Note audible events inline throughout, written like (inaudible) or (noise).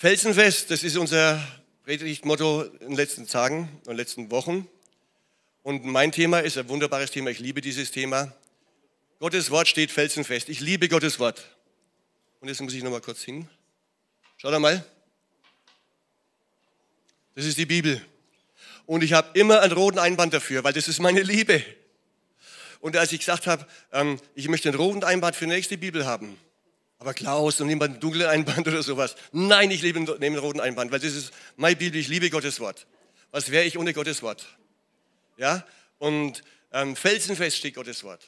Felsenfest, das ist unser Predigtmotto in den letzten Tagen und letzten Wochen. Und mein Thema ist ein wunderbares Thema. Ich liebe dieses Thema. Gottes Wort steht felsenfest. Ich liebe Gottes Wort. Und jetzt muss ich nochmal kurz hin. Schaut mal. Das ist die Bibel. Und ich habe immer einen roten Einband dafür, weil das ist meine Liebe. Und als ich gesagt habe, ähm, ich möchte einen roten Einband für die nächste Bibel haben, aber Klaus, und nimm mal einen dunklen Einband (laughs) oder sowas. Nein, ich nehme einen roten Einband, weil das ist meine Bibel, ich liebe Gottes Wort. Was wäre ich ohne Gottes Wort? Ja? Und ähm, felsenfest steht Gottes Wort.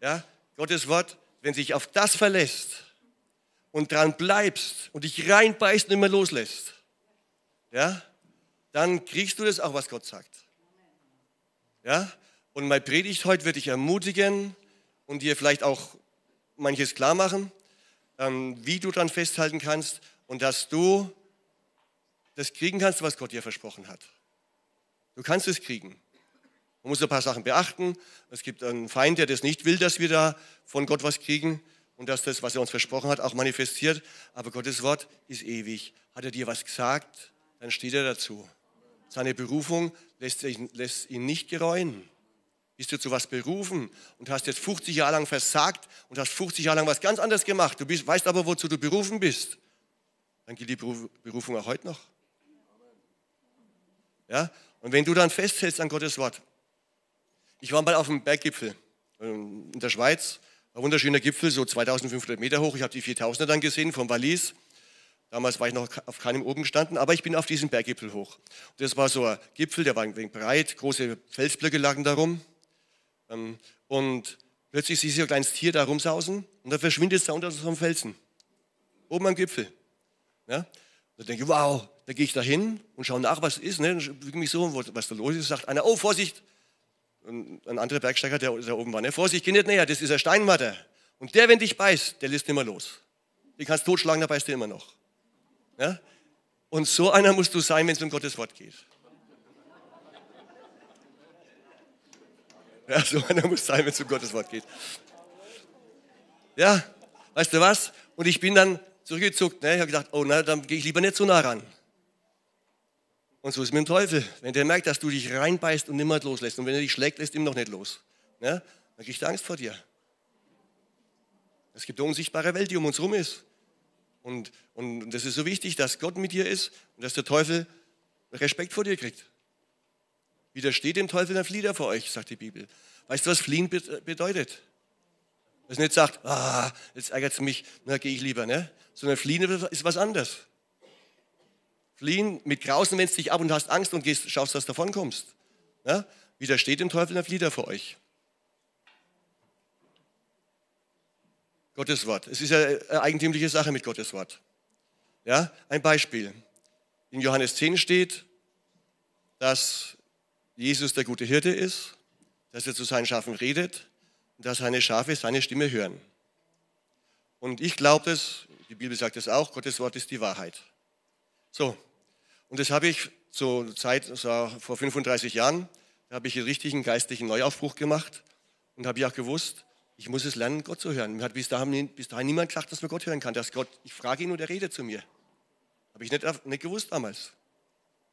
Ja? Gottes Wort, wenn sich auf das verlässt und dran bleibst und dich reinbeißt und immer loslässt, ja? Dann kriegst du das auch, was Gott sagt. Ja? Und meine Predigt heute wird dich ermutigen und dir vielleicht auch manches klar machen, ähm, wie du dann festhalten kannst und dass du das kriegen kannst, was Gott dir versprochen hat. Du kannst es kriegen. Man muss ein paar Sachen beachten. Es gibt einen Feind, der das nicht will, dass wir da von Gott was kriegen und dass das, was er uns versprochen hat, auch manifestiert. Aber Gottes Wort ist ewig. Hat er dir was gesagt, dann steht er dazu. Seine Berufung lässt ihn nicht gereuen bist du zu was berufen und hast jetzt 50 Jahre lang versagt und hast 50 Jahre lang was ganz anderes gemacht. Du bist, weißt aber, wozu du berufen bist. Dann gilt die Berufung auch heute noch. Ja? Und wenn du dann festhältst an Gottes Wort. Ich war mal auf dem Berggipfel ähm, in der Schweiz, ein wunderschöner Gipfel, so 2500 Meter hoch. Ich habe die 4000er dann gesehen vom Wallis. Damals war ich noch auf keinem oben gestanden, aber ich bin auf diesen Berggipfel hoch. das war so ein Gipfel, der war ein wenig breit, große Felsblöcke lagen darum. Ähm, und plötzlich siehst du ein kleines Tier da rumsausen und dann verschwindet es da unter so einem Felsen. Oben am Gipfel. Ja? Da denke ich, wow, da gehe ich da hin und schaue nach, was ist. Ne? Dann bücke mich so, was da los ist. Sagt einer, oh, Vorsicht! Und ein anderer Bergsteiger, der da oben war, ne? Vorsicht, geh nicht näher, das ist ein Steinmatter. Und der, wenn dich beißt, der lässt nimmer los. Den kannst totschlagen, da beißt er immer noch. Ja? Und so einer musst du sein, wenn es um Gottes Wort geht. Ja, so einer muss sein, wenn es um Gottes Wort geht. Ja, weißt du was? Und ich bin dann zurückgezuckt. Ne? Ich habe gedacht, oh, na, dann gehe ich lieber nicht so nah ran. Und so ist es mit dem Teufel. Wenn der merkt, dass du dich reinbeißt und niemand loslässt und wenn er dich schlägt, lässt ihm noch nicht los, ne? dann kriegt er Angst vor dir. Es gibt eine unsichtbare Welt, die um uns rum ist. Und, und das ist so wichtig, dass Gott mit dir ist und dass der Teufel Respekt vor dir kriegt. Widersteht dem Teufel, dann flieht er vor euch, sagt die Bibel. Weißt du, was fliehen bedeutet? Dass nicht sagt, ah, jetzt ärgert es mich, na gehe ich lieber, ne? Sondern fliehen ist was anderes. Fliehen mit Grausen wendest dich ab und hast Angst und gehst, schaust, dass du davon kommst. Ja? Ne? Widersteht dem Teufel, dann flieht er vor euch. Gottes Wort. Es ist ja eine eigentümliche Sache mit Gottes Wort. Ja, ein Beispiel. In Johannes 10 steht, dass Jesus der gute Hirte ist, dass er zu seinen Schafen redet und dass seine Schafe seine Stimme hören. Und ich glaube das, die Bibel sagt das auch, Gottes Wort ist die Wahrheit. So, und das habe ich zur Zeit, das war vor 35 Jahren, da habe ich einen richtigen geistlichen Neuaufbruch gemacht und habe ich auch gewusst, ich muss es lernen, Gott zu hören. Mir hat bis dahin, bis dahin niemand gesagt, dass man Gott hören kann, dass Gott, ich frage ihn und er redet zu mir. Habe ich nicht, nicht gewusst damals.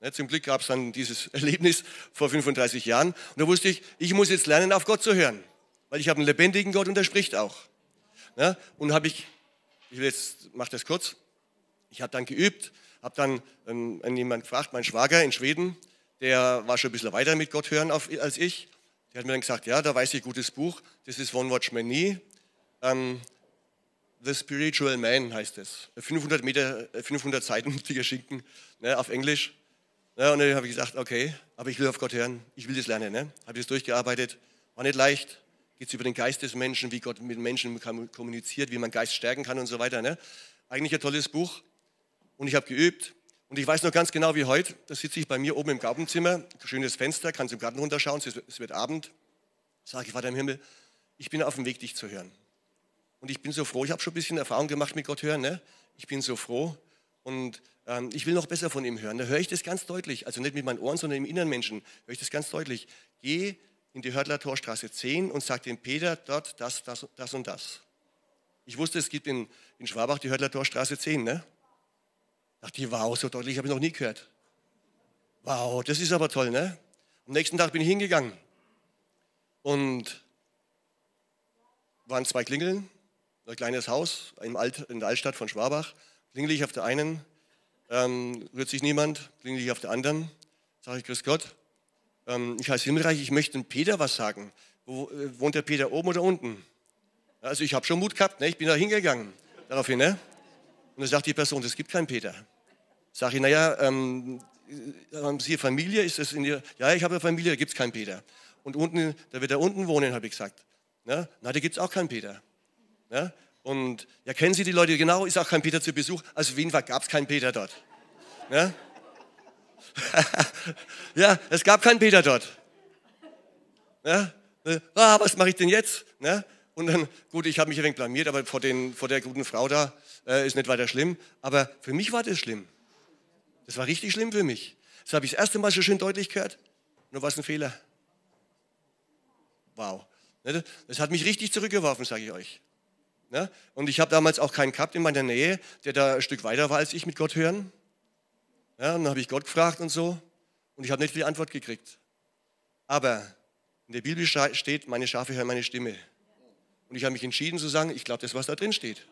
Ne, zum Glück gab es dann dieses (laughs) Erlebnis vor 35 Jahren. Und da wusste ich, ich muss jetzt lernen, auf Gott zu hören. Weil ich habe einen lebendigen Gott und der spricht auch. Ne, und habe ich, ich mache das kurz, ich habe dann geübt, habe dann ähm, jemanden gefragt, mein Schwager in Schweden, der war schon ein bisschen weiter mit Gott hören als ich. Der hat mir dann gesagt, ja, da weiß ich gutes Buch, das ist One Watch Many. Ähm, The Spiritual Man heißt es. 500, 500 äh, Seiten, dicker (laughs) Schinken, ne, auf Englisch. Ja, und dann habe ich gesagt, okay, aber ich will auf Gott hören, ich will das lernen. Ne? Habe das durchgearbeitet, war nicht leicht. Geht es über den Geist des Menschen, wie Gott mit Menschen kommuniziert, wie man Geist stärken kann und so weiter. Ne? Eigentlich ein tolles Buch. Und ich habe geübt. Und ich weiß noch ganz genau wie heute, da sitze ich bei mir oben im Gartenzimmer, schönes Fenster, kannst im Garten runterschauen, es wird Abend. Sage ich, Vater im Himmel, ich bin auf dem Weg, dich zu hören. Und ich bin so froh, ich habe schon ein bisschen Erfahrung gemacht mit Gott hören. Ne? Ich bin so froh. Und ähm, ich will noch besser von ihm hören. Da höre ich das ganz deutlich, also nicht mit meinen Ohren, sondern im inneren Menschen höre ich das ganz deutlich. Geh in die Hördler Torstraße 10 und sag dem Peter dort das, das, das und das. Ich wusste, es gibt in, in Schwabach die Hördler Torstraße 10, ne? Dachte ich, wow, so deutlich habe ich noch nie gehört. Wow, das ist aber toll, ne? Am nächsten Tag bin ich hingegangen und waren zwei Klingeln, ein kleines Haus in der Altstadt von Schwabach. Klingel ich auf der einen, ähm, rührt sich niemand, klingel ich auf der anderen, sage ich Grüß Gott. Ähm, ich heiße Himmelreich, ich möchte dem Peter was sagen. Wo, äh, wohnt der Peter oben oder unten? Also ich habe schon Mut gehabt, ne? ich bin da hingegangen daraufhin. Ne? Und dann sagt die Person, es gibt keinen Peter. Sag ich, naja, ähm, äh, haben Sie Familie? Ist das in Ihr? Ja, ich habe Familie, da gibt es keinen Peter. Und unten, da wird er unten wohnen, habe ich gesagt. Ne? Na, da gibt es auch keinen Peter. Ne? Und ja, kennen Sie die Leute genau? Ist auch kein Peter zu Besuch. Also auf jeden Fall gab es keinen Peter dort. Ja? (laughs) ja, es gab keinen Peter dort. Ja? Ah, was mache ich denn jetzt? Ja? Und dann, gut, ich habe mich ein wenig blamiert, aber vor, den, vor der guten Frau da äh, ist nicht weiter schlimm. Aber für mich war das schlimm. Das war richtig schlimm für mich. Das habe ich das erste Mal so schön deutlich gehört. Nur was ein Fehler. Wow. Das hat mich richtig zurückgeworfen, sage ich euch. Ne? Und ich habe damals auch keinen gehabt in meiner Nähe, der da ein Stück weiter war als ich mit Gott hören. Ja, und dann habe ich Gott gefragt und so. Und ich habe nicht viel Antwort gekriegt. Aber in der Bibel steht, meine Schafe hören meine Stimme. Und ich habe mich entschieden zu sagen, ich glaube das, was da drin steht.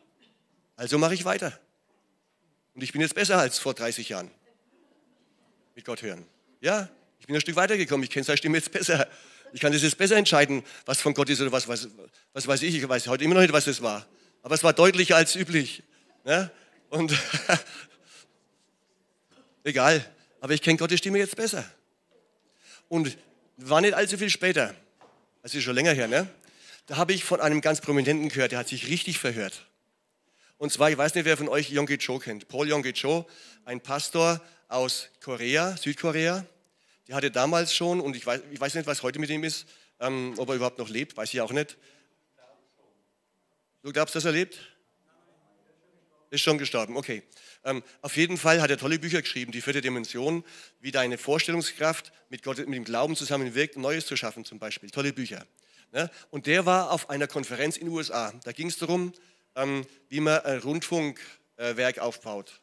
Also mache ich weiter. Und ich bin jetzt besser als vor 30 Jahren. Mit Gott hören. Ja, ich bin ein Stück weitergekommen. Ich kenne seine Stimme jetzt besser. Ich kann das jetzt besser entscheiden, was von Gott ist oder was, was, was weiß ich. Ich weiß heute immer noch nicht, was das war. Aber es war deutlicher als üblich. Ne? Und (laughs) egal. Aber ich kenne Gottes Stimme jetzt besser. Und war nicht allzu viel später. Das ist schon länger her, ne? Da habe ich von einem ganz Prominenten gehört, der hat sich richtig verhört. Und zwar, ich weiß nicht, wer von euch Yonggi Cho kennt. Paul Yonggi Cho, ein Pastor aus Korea, Südkorea. Der hatte damals schon, und ich weiß, ich weiß nicht, was heute mit ihm ist, ähm, ob er überhaupt noch lebt, weiß ich auch nicht. Du glaubst, dass er lebt? Ist schon gestorben, okay. Ähm, auf jeden Fall hat er tolle Bücher geschrieben, die vierte Dimension, wie deine Vorstellungskraft mit, Gott, mit dem Glauben zusammenwirkt, Neues zu schaffen zum Beispiel. Tolle Bücher. Ne? Und der war auf einer Konferenz in den USA. Da ging es darum, ähm, wie man ein Rundfunkwerk aufbaut.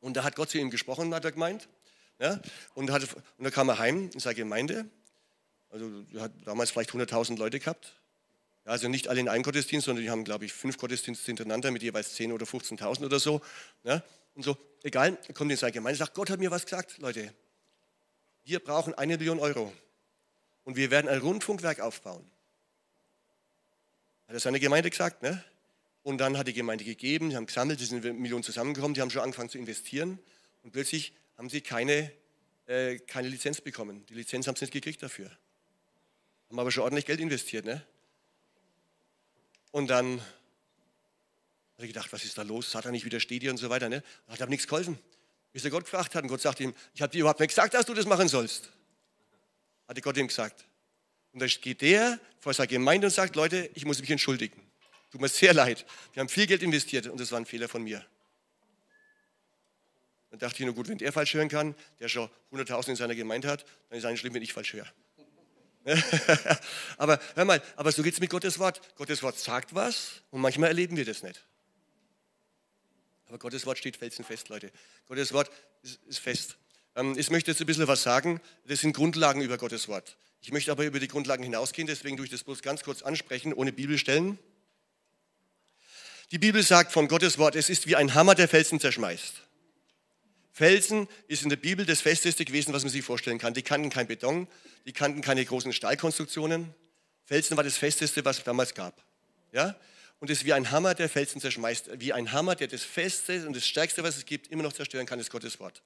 Und da hat Gott zu ihm gesprochen, hat er gemeint. Ja? Und, hatte, und da kam er heim in seine Gemeinde. Also er hat damals vielleicht 100.000 Leute gehabt. Ja, also nicht alle in einem Gottesdienst, sondern die haben, glaube ich, fünf Gottesdienste hintereinander mit jeweils 10.000 oder 15.000 oder so. Ja? Und so, egal, er kommt in seine Gemeinde und sagt, Gott hat mir was gesagt, Leute. Wir brauchen eine Million Euro. Und wir werden ein Rundfunkwerk aufbauen. Hat er seine Gemeinde gesagt, ne? Und dann hat die Gemeinde gegeben, die haben gesammelt, die sind eine Million zusammengekommen, die haben schon angefangen zu investieren. Und plötzlich haben sie keine, äh, keine Lizenz bekommen. Die Lizenz haben sie nicht gekriegt dafür. Haben aber schon ordentlich Geld investiert. Ne? Und dann habe ich gedacht, was ist da los? Satan, ich widerstehe dir und so weiter. Ne? Hat aber nichts geholfen. Bis er Gott gefragt hat und Gott sagte ihm, ich habe dir überhaupt nicht gesagt, dass du das machen sollst. Hatte Gott ihm gesagt. Und da geht der vor seiner Gemeinde und sagt, Leute, ich muss mich entschuldigen. Tut mir sehr leid. Wir haben viel Geld investiert und das war ein Fehler von mir. Dann dachte ich, nur gut, wenn der falsch hören kann, der schon 100.000 in seiner Gemeinde hat, dann ist es eigentlich schlimm, wenn ich falsch höre. (laughs) aber hör mal, aber so geht es mit Gottes Wort. Gottes Wort sagt was und manchmal erleben wir das nicht. Aber Gottes Wort steht felsenfest, Leute. Gottes Wort ist, ist fest. Ähm, ich möchte jetzt ein bisschen was sagen. Das sind Grundlagen über Gottes Wort. Ich möchte aber über die Grundlagen hinausgehen, deswegen tue ich das bloß ganz kurz ansprechen, ohne Bibelstellen. Die Bibel sagt von Gottes Wort, es ist wie ein Hammer, der Felsen zerschmeißt. Felsen ist in der Bibel das festeste gewesen, was man sich vorstellen kann. Die kannten kein Beton, die kannten keine großen Stahlkonstruktionen. Felsen war das festeste, was es damals gab. Ja? Und ist wie ein Hammer, der Felsen zerschmeißt. Wie ein Hammer, der das Feste und das Stärkste, was es gibt, immer noch zerstören kann, ist Gottes Wort.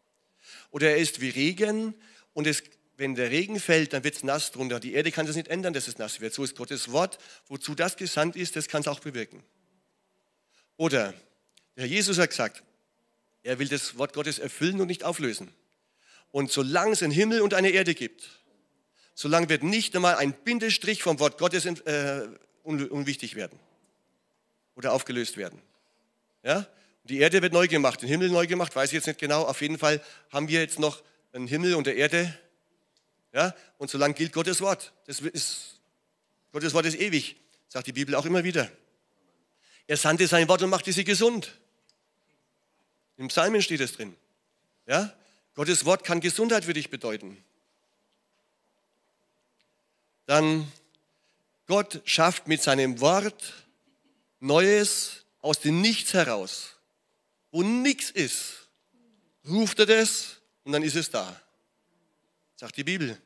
Oder er ist wie Regen und es, wenn der Regen fällt, dann wird es nass drunter. Die Erde kann das nicht ändern, dass es nass wird. So ist Gottes Wort. Wozu das gesandt ist, das kann es auch bewirken. Oder der Herr Jesus hat gesagt, er will das Wort Gottes erfüllen und nicht auflösen. Und solange es einen Himmel und eine Erde gibt, solange wird nicht einmal ein Bindestrich vom Wort Gottes äh, unwichtig werden oder aufgelöst werden. Ja? Die Erde wird neu gemacht, den Himmel neu gemacht, weiß ich jetzt nicht genau. Auf jeden Fall haben wir jetzt noch einen Himmel und eine Erde. Ja? Und solange gilt Gottes Wort. Das ist, Gottes Wort ist ewig, sagt die Bibel auch immer wieder. Er sandte sein Wort und machte sie gesund. Im Psalmen steht es drin. Ja? Gottes Wort kann Gesundheit für dich bedeuten. Dann, Gott schafft mit seinem Wort Neues aus dem Nichts heraus. Wo nichts ist, ruft er das und dann ist es da. Sagt die Bibel.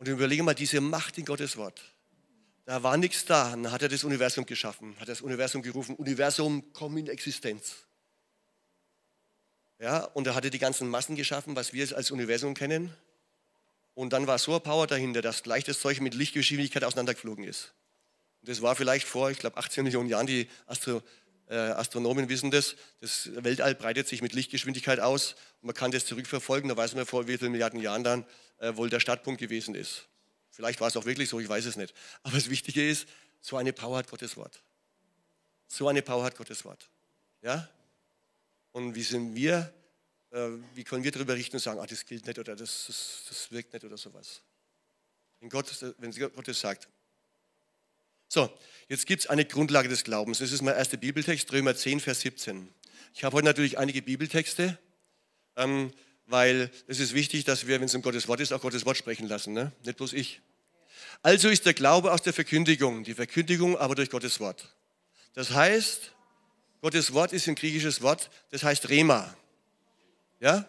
Und überlege mal diese Macht in Gottes Wort. Da war nichts da, dann hat er das Universum geschaffen, hat das Universum gerufen, Universum, komm in Existenz. Ja, und er hatte die ganzen Massen geschaffen, was wir als Universum kennen. Und dann war so eine Power dahinter, dass gleich das Zeug mit Lichtgeschwindigkeit auseinandergeflogen ist. das war vielleicht vor, ich glaube, 18 Millionen Jahren, die Astro, äh, Astronomen wissen das. Das Weltall breitet sich mit Lichtgeschwindigkeit aus. Und man kann das zurückverfolgen, da weiß man vor wie vielen Milliarden Jahren dann äh, wohl der Startpunkt gewesen ist. Vielleicht war es auch wirklich so, ich weiß es nicht. Aber das Wichtige ist, so eine Power hat Gottes Wort. So eine Power hat Gottes Wort. Ja? Und wie sind wir, äh, wie können wir darüber richten und sagen, ah, das gilt nicht oder das, das, das wirkt nicht oder sowas. Wenn Gott, wenn Gott das sagt. So, jetzt gibt es eine Grundlage des Glaubens. Das ist mein erster Bibeltext, Römer 10, Vers 17. Ich habe heute natürlich einige Bibeltexte, ähm, weil es ist wichtig, dass wir, wenn es um Gottes Wort ist, auch Gottes Wort sprechen lassen, ne? nicht bloß ich. Also ist der Glaube aus der Verkündigung, die Verkündigung aber durch Gottes Wort. Das heißt, Gottes Wort ist ein griechisches Wort, das heißt Rema. Ja?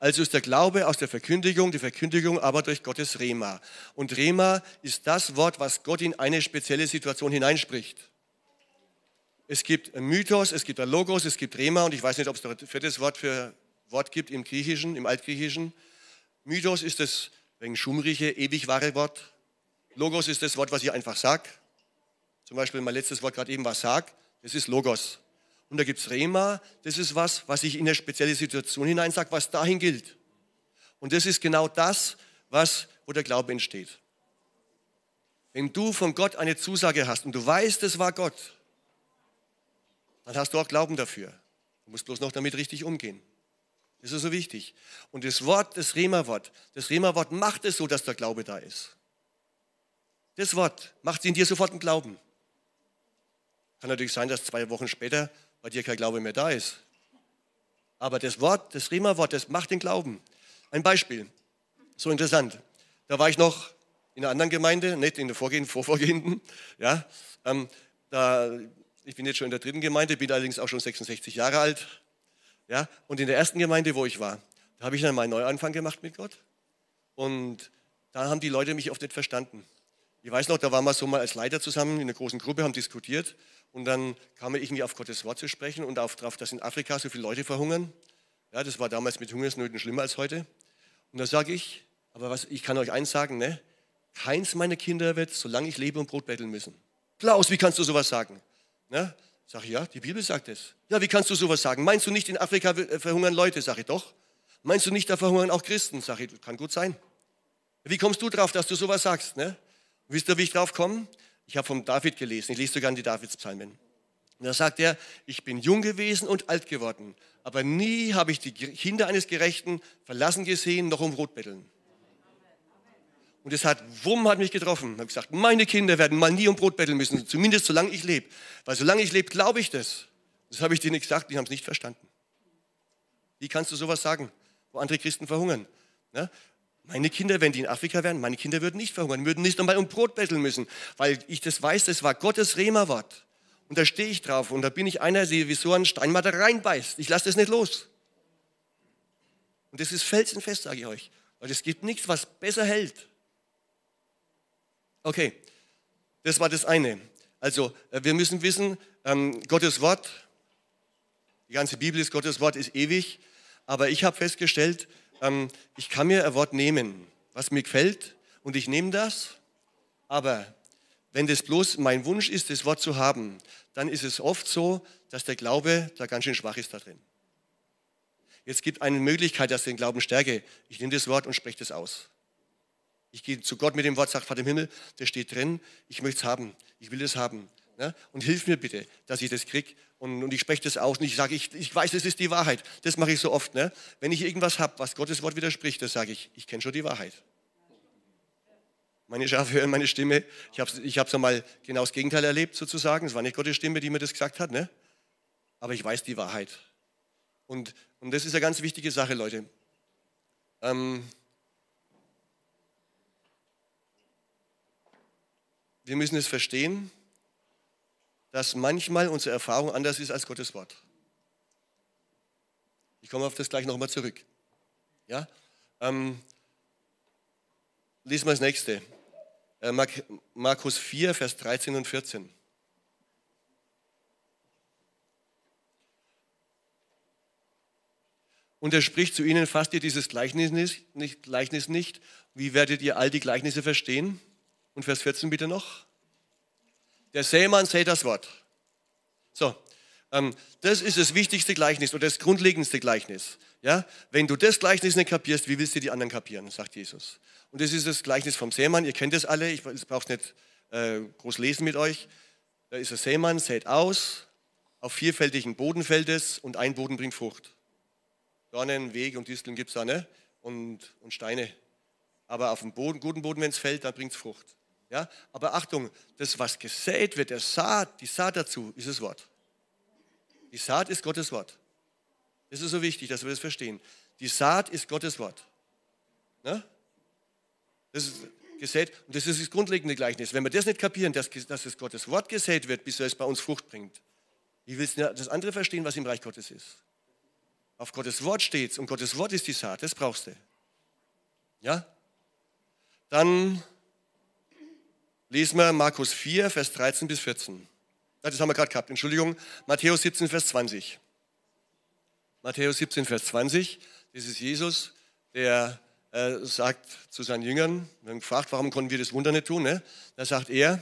Also ist der Glaube aus der Verkündigung, die Verkündigung aber durch Gottes Rema. Und Rema ist das Wort, was Gott in eine spezielle Situation hineinspricht. Es gibt ein Mythos, es gibt ein Logos, es gibt Rema und ich weiß nicht, ob es noch ein viertes Wort für Wort gibt im Griechischen, im Altgriechischen. Mythos ist das wegen schummrige, ewig wahre Wort. Logos ist das Wort, was ich einfach sag. Zum Beispiel mein letztes Wort gerade eben war sag, das ist Logos und da gibt es Rema. Das ist was, was ich in eine spezielle Situation hinein sage, was dahin gilt. Und das ist genau das, was, wo der Glaube entsteht. Wenn du von Gott eine Zusage hast und du weißt, es war Gott, dann hast du auch Glauben dafür. Du musst bloß noch damit richtig umgehen. Das ist so wichtig. Und das Wort, das Rema-Wort, das Rema-Wort macht es so, dass der Glaube da ist. Das Wort macht in dir sofort einen Glauben. Kann natürlich sein, dass zwei Wochen später weil dir kein Glaube mehr da ist. Aber das Wort, das Rema-Wort, das macht den Glauben. Ein Beispiel, so interessant. Da war ich noch in einer anderen Gemeinde, nicht in der vorgehenden, vorvorgehenden. (laughs) Ja, ähm, da, ich bin jetzt schon in der dritten Gemeinde, bin allerdings auch schon 66 Jahre alt. Ja, und in der ersten Gemeinde, wo ich war, da habe ich dann meinen Neuanfang gemacht mit Gott. Und da haben die Leute mich oft nicht verstanden. Ich weiß noch, da waren wir so mal als Leiter zusammen in einer großen Gruppe, haben diskutiert. Und dann kam ich irgendwie auf Gottes Wort zu sprechen und auf darauf, dass in Afrika so viele Leute verhungern. Ja, das war damals mit Hungersnöten schlimmer als heute. Und da sage ich, aber was, ich kann euch eins sagen, ne? keins meiner Kinder wird, solange ich lebe, um Brot betteln müssen. Klaus, wie kannst du sowas sagen? Ne? Sag ich, ja, die Bibel sagt es. Ja, wie kannst du sowas sagen? Meinst du nicht, in Afrika äh, verhungern Leute? Sag ich, doch. Meinst du nicht, da verhungern auch Christen? Sag ich, kann gut sein. Wie kommst du drauf, dass du sowas sagst? Ne? Wisst ihr, wie ich drauf komme? Ich habe vom David gelesen, ich lese sogar die Davidspsalmen. Und da sagt er, ich bin jung gewesen und alt geworden, aber nie habe ich die Kinder eines Gerechten verlassen gesehen, noch um Brot betteln. Und es hat, wumm, hat mich getroffen. Ich habe gesagt, meine Kinder werden mal nie um Brot betteln müssen, zumindest solange ich lebe. Weil solange ich lebe, glaube ich das. Das habe ich denen gesagt, die haben es nicht verstanden. Wie kannst du sowas sagen, wo andere Christen verhungern? Ne? Meine Kinder, wenn die in Afrika wären, meine Kinder würden nicht verhungern, würden nicht nochmal um Brot betteln müssen, weil ich das weiß, das war Gottes Rema-Wort. Und da stehe ich drauf und da bin ich einer, der wie so ein Steinmatter reinbeißt. Ich lasse das nicht los. Und das ist felsenfest, sage ich euch. Weil es gibt nichts, was besser hält. Okay, das war das eine. Also äh, wir müssen wissen, ähm, Gottes Wort, die ganze Bibel ist Gottes Wort, ist ewig. Aber ich habe festgestellt, ähm, ich kann mir ein Wort nehmen, was mir gefällt, und ich nehme das, aber wenn das bloß mein Wunsch ist, das Wort zu haben, dann ist es oft so, dass der Glaube da ganz schön schwach ist da drin. Jetzt gibt eine Möglichkeit, dass ich den Glauben stärke. Ich nehme das Wort und spreche das aus. Ich gehe zu Gott mit dem Wort, sage, Vater im Himmel, das steht drin, ich möchte es haben, ich will es haben. Ne? Und hilf mir bitte, dass ich das kriege und, und ich spreche das aus und ich sage, ich, ich weiß, es ist die Wahrheit. Das mache ich so oft. Ne? Wenn ich irgendwas habe, was Gottes Wort widerspricht, dann sage ich, ich kenne schon die Wahrheit. Meine Schafe hören meine Stimme. Ich habe ich hab's einmal genau das Gegenteil erlebt, sozusagen. Es war nicht Gottes Stimme, die mir das gesagt hat. Ne? Aber ich weiß die Wahrheit. Und, und das ist eine ganz wichtige Sache, Leute. Ähm, wir müssen es verstehen, dass manchmal unsere Erfahrung anders ist als Gottes Wort. Ich komme auf das gleich nochmal zurück. Ja? Ähm, lesen wir das nächste. Äh, Markus 4, Vers 13 und 14. Und er spricht zu ihnen, fasst ihr dieses Gleichnis nicht, Gleichnis nicht? Wie werdet ihr all die Gleichnisse verstehen? Und Vers 14 bitte noch. Der Sämann sät das Wort. So, ähm, das ist das wichtigste Gleichnis oder das grundlegendste Gleichnis. Ja? Wenn du das Gleichnis nicht kapierst, wie willst du die anderen kapieren, sagt Jesus. Und das ist das Gleichnis vom Sämann, ihr kennt das alle, ich brauche es nicht äh, groß lesen mit euch. Da ist der Sämann, sät aus, auf vielfältigen Boden fällt es und ein Boden bringt Frucht. Dornen, Weg und Disteln gibt es da, ne? Und, und Steine. Aber auf dem Boden, guten Boden, wenn es fällt, dann bringt es Frucht. Ja? Aber Achtung, das, was gesät wird, der Saat, die Saat dazu, ist das Wort. Die Saat ist Gottes Wort. Das ist so wichtig, dass wir das verstehen. Die Saat ist Gottes Wort. Ne? Das ist gesät und das ist das grundlegende Gleichnis. Wenn wir das nicht kapieren, dass, dass es Gottes Wort gesät wird, bis er es bei uns Frucht bringt, wie willst du das andere verstehen, was im Reich Gottes ist? Auf Gottes Wort steht's und Gottes Wort ist die Saat, das brauchst du. Ja? Dann Lesen wir Markus 4, Vers 13 bis 14. Ah, das haben wir gerade gehabt, Entschuldigung. Matthäus 17, Vers 20. Matthäus 17, Vers 20. Das ist Jesus, der äh, sagt zu seinen Jüngern, wenn gefragt, warum konnten wir das Wunder nicht tun, ne? da sagt er,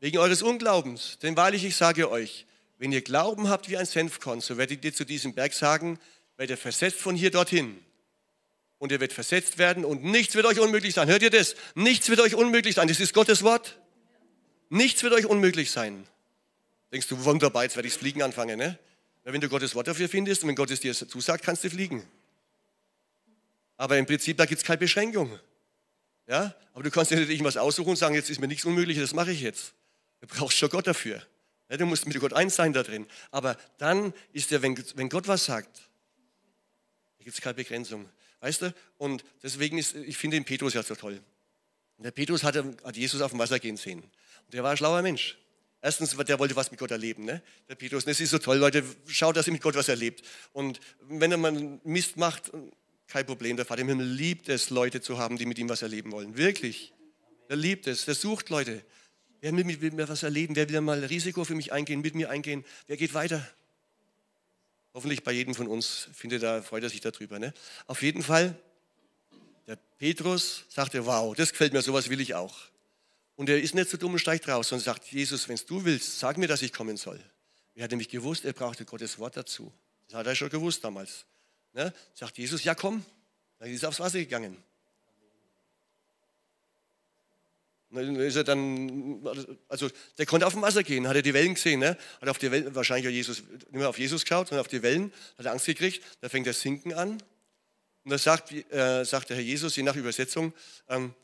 wegen eures Unglaubens, denn wahrlich ich sage euch, wenn ihr Glauben habt wie ein Senfkorn, so werdet ihr zu diesem Berg sagen, werdet ihr versetzt von hier dorthin und ihr werdet versetzt werden und nichts wird euch unmöglich sein. Hört ihr das? Nichts wird euch unmöglich sein. Das ist Gottes Wort. Nichts wird euch unmöglich sein. Denkst du, wunderbar, jetzt werde ich fliegen anfangen, ne? Na, wenn du Gottes Wort dafür findest und wenn Gott es dir zusagt, kannst du fliegen. Aber im Prinzip, da gibt es keine Beschränkung. Ja? Aber du kannst dir nicht irgendwas aussuchen und sagen, jetzt ist mir nichts unmöglich, das mache ich jetzt. Du brauchst schon Gott dafür. Ja, du musst mit Gott eins sein da drin. Aber dann ist ja, wenn, wenn Gott was sagt, gibt es keine Begrenzung. Weißt du? Und deswegen ist, ich finde den Petrus ja so toll. der Petrus hat, hat Jesus auf dem Wasser gehen sehen. Und der war ein schlauer Mensch. Erstens, der wollte was mit Gott erleben, ne? der Petrus. das ist so toll, Leute, schaut, dass ihr mit Gott was erlebt. Und wenn er mal Mist macht, kein Problem. Der Vater im Himmel liebt es, Leute zu haben, die mit ihm was erleben wollen. Wirklich. Er liebt es, der sucht Leute. Wer will mit mir was erleben? Wer will mal Risiko für mich eingehen, mit mir eingehen? Wer geht weiter? Hoffentlich bei jedem von uns findet er, freut er sich darüber. Ne? Auf jeden Fall, der Petrus sagte, wow, das gefällt mir, sowas will ich auch. Und er ist nicht so dumm und steigt raus und sagt, Jesus, wenn du willst, sag mir, dass ich kommen soll. Er hat nämlich gewusst, er brauchte Gottes Wort dazu. Das hat er schon gewusst damals. Ne? Sagt Jesus, ja komm. Dann ist er aufs Wasser gegangen. Dann ist er dann, also der konnte auf dem Wasser gehen, hat er die Wellen gesehen, ne? hat auf die Wellen, wahrscheinlich Jesus, nicht mehr auf Jesus geschaut, sondern auf die Wellen, hat er Angst gekriegt, da fängt das Sinken an. Und da sagt, äh, sagt der Herr Jesus, je nach Übersetzung, ähm,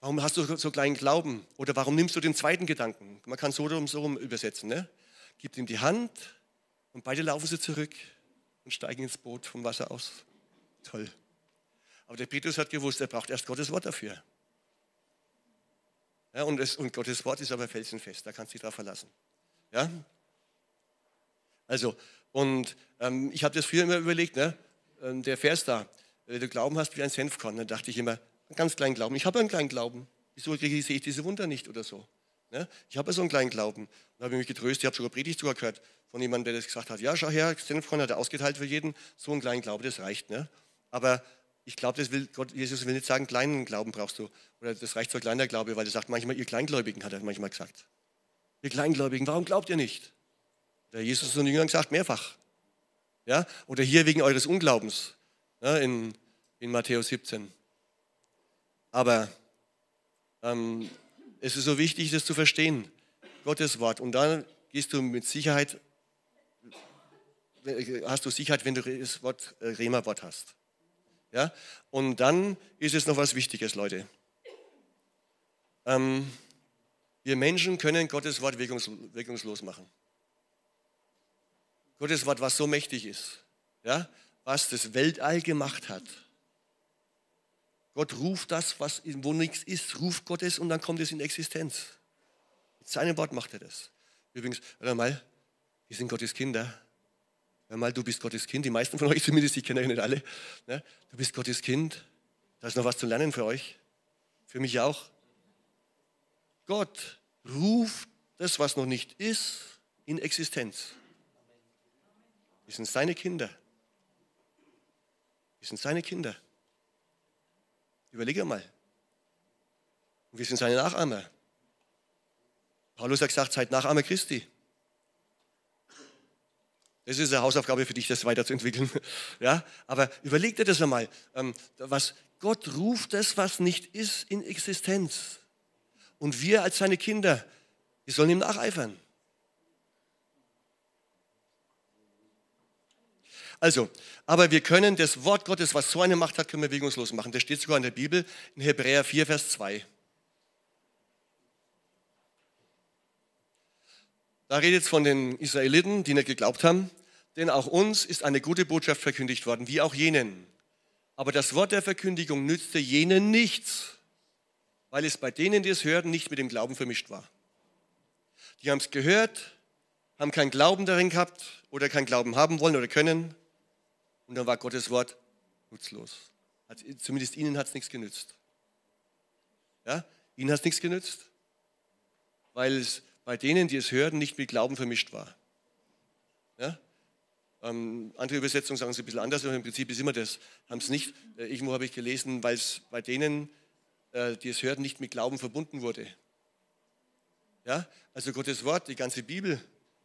warum hast du so kleinen Glauben? Oder warum nimmst du den zweiten Gedanken? Man kann so rum, so rum übersetzen, ne? Gibt ihm die Hand und beide laufen sie zurück und steigen ins Boot vom Wasser aus. Toll. Aber der Petrus hat gewusst, er braucht erst Gottes Wort dafür. Ja, und, es, und, Gottes Wort ist aber felsenfest, da kannst du dich drauf verlassen. Ja? Also, und ähm, ich habe das früher immer überlegt, ne? Ähm, der Vers da, wenn äh, du Glauben hast wie ein Senfkorn, dann dachte ich immer, einen ganz kleinen Glauben, ich habe einen kleinen Glauben, wieso sehe ich diese Wunder nicht oder so? Ne? Ich habe so einen kleinen Glauben. da habe ich mich getröstet, ich habe sogar Predigt sogar gehört von jemandem, der das gesagt hat, ja, schau her, Senfkorn hat er ausgeteilt für jeden, so einen kleinen Glauben, das reicht. Ne? Aber ich glaube, das will Gott, Jesus will nicht sagen, kleinen Glauben brauchst du. Oder das reicht für kleiner Glaube, weil er sagt manchmal, ihr Kleingläubigen, hat er manchmal gesagt. Ihr Kleingläubigen, warum glaubt ihr nicht? Der Jesus und den Jüngern gesagt, mehrfach. Ja? Oder hier wegen eures Unglaubens ja, ne, in, in Matthäus 17. Aber ähm, es ist so wichtig, das zu verstehen, Gottes Wort. Und dann gehst du mit Sicherheit, hast du Sicherheit, wenn du das Wort äh, Rema-Wort hast. Ja? Und dann ist es noch was Wichtiges, Leute. Ähm, wir Menschen können Gottes Wort wirkungs wirkungslos machen. Gottes Wort, was so mächtig ist, ja? was das Weltall gemacht hat. Gott ruft das, was, wo nichts ist, ruft Gott es und dann kommt es in Existenz. Mit seinem Wort macht er das. Übrigens, warte mal, wir sind Gottes Kinder. Einmal, du bist Gottes Kind, die meisten von euch zumindest, ich kenne euch nicht alle. Ne? Du bist Gottes Kind, da ist noch was zu lernen für euch, für mich auch. Gott ruft das, was noch nicht ist, in Existenz. Wir sind seine Kinder. Wir sind seine Kinder. Überlege mal. Und wir sind seine Nachahmer. Paulus hat gesagt, seid Nachahmer Christi. Es ist eine Hausaufgabe für dich, das weiterzuentwickeln. (laughs) Ja? Aber überleg dir das einmal. Ähm, was Gott ruft das, was nicht ist, in Existenz. Und wir als seine Kinder, wir sollen ihm nacheifern. Also, aber wir können das Wort Gottes, was so eine Macht hat, können wir bewegungslos machen. Das steht sogar in der Bibel in Hebräer 4, Vers 2. Da redet es von den Israeliten, die nicht geglaubt haben. Denn auch uns ist eine gute Botschaft verkündigt worden, wie auch jenen. Aber das Wort der Verkündigung nützte jenen nichts, weil es bei denen, die es hörten, nicht mit dem Glauben vermischt war. Die haben es gehört, haben keinen Glauben darin gehabt oder keinen Glauben haben wollen oder können. Und dann war Gottes Wort nutzlos. zumindest ihnen hat es nichts genützt. Ja? Ihnen hat es nichts genützt, weil es bei denen, die es hörten, nicht mit Glauben vermischt war. Ja? Ähm, andere Übersetzungen sagen es ein bisschen anders, aber im Prinzip ist immer das. Haben es nicht. Äh, irgendwo habe ich gelesen, weil es bei denen, äh, die es hörten, nicht mit Glauben verbunden wurde. Ja? Also Gottes Wort, die ganze Bibel,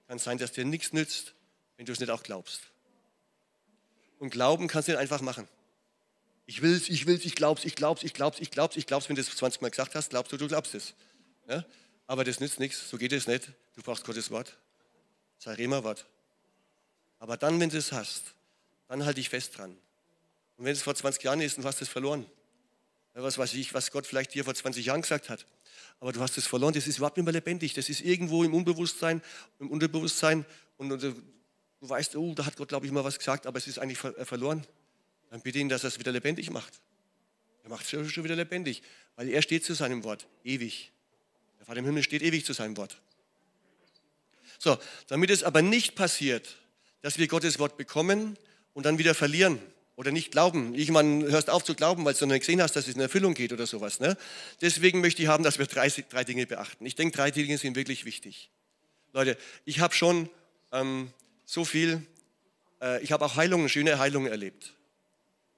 kann sein, dass dir nichts nützt, wenn du es nicht auch glaubst. Und Glauben kannst du nicht einfach machen. Ich will's, ich will's, ich glaub's, ich glaub's, ich glaub's, ich glaub's, ich glaub's. Wenn du es 20 Mal gesagt hast, glaubst du, du glaubst es. Ja? Aber das nützt nichts, so geht es nicht. Du brauchst Gottes Wort. Sei Rema-Wort. Aber dann, wenn du es hast, dann halte ich fest dran. Und wenn es vor 20 Jahren ist und du hast es verloren, was weiß ich, was Gott vielleicht dir vor 20 Jahren gesagt hat, aber du hast es verloren, das ist überhaupt nicht mehr lebendig, das ist irgendwo im Unbewusstsein, im Unterbewusstsein und, äh, du weißt, oh, da hat Gott, glaube ich, mal was gesagt, aber es ist eigentlich ver äh, verloren. Dann bitte ihn, dass er es wieder lebendig macht. Er macht es schon wieder lebendig, weil er steht zu seinem Wort, ewig. Der Vater im Himmel steht ewig zu seinem Wort. So, damit es aber nicht passiert, dass wir Gottes Wort bekommen und dann wieder verlieren oder nicht glauben. Ich meine, hörst auf zu glauben, weil du noch nicht gesehen hast, dass es in Erfüllung geht oder sowas. Ne? Deswegen möchte ich haben, dass wir drei, drei Dinge beachten. Ich denke, drei Dinge sind wirklich wichtig. Leute, ich habe schon ähm, so viel, äh, ich habe auch Heilungen, schöne Heilungen erlebt.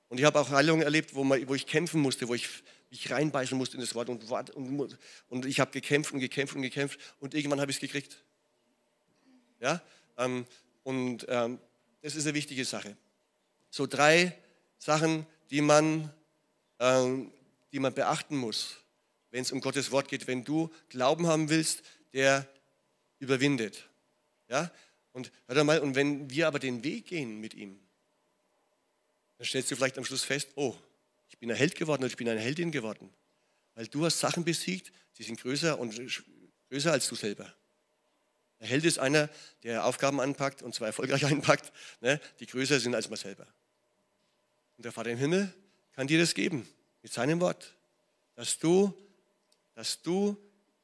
Und ich habe auch Heilungen erlebt, wo, man, wo ich kämpfen musste, wo ich mich reinbeißen musste in das Wort. Und, und, und ich habe gekämpft und gekämpft und gekämpft und irgendwann habe ich es gekriegt. Ja? Ähm, und ähm, das ist eine wichtige Sache. So drei Sachen, die man, ähm, die man beachten muss, wenn es um Gottes Wort geht. Wenn du Glauben haben willst, der überwindet. Ja? Und hör mal, und wenn wir aber den Weg gehen mit ihm, dann stellst du vielleicht am Schluss fest, oh, ich bin ein Held geworden oder ich bin eine Heldin geworden. Weil du hast Sachen besiegt, die sind größer und größer als du selber. Ein Held ist einer, der Aufgaben anpackt und zwar erfolgreich anpackt, (laughs) ne, die größer sind als man selber. Und der Vater im Himmel kann dir das geben, mit seinem Wort, dass du, dass du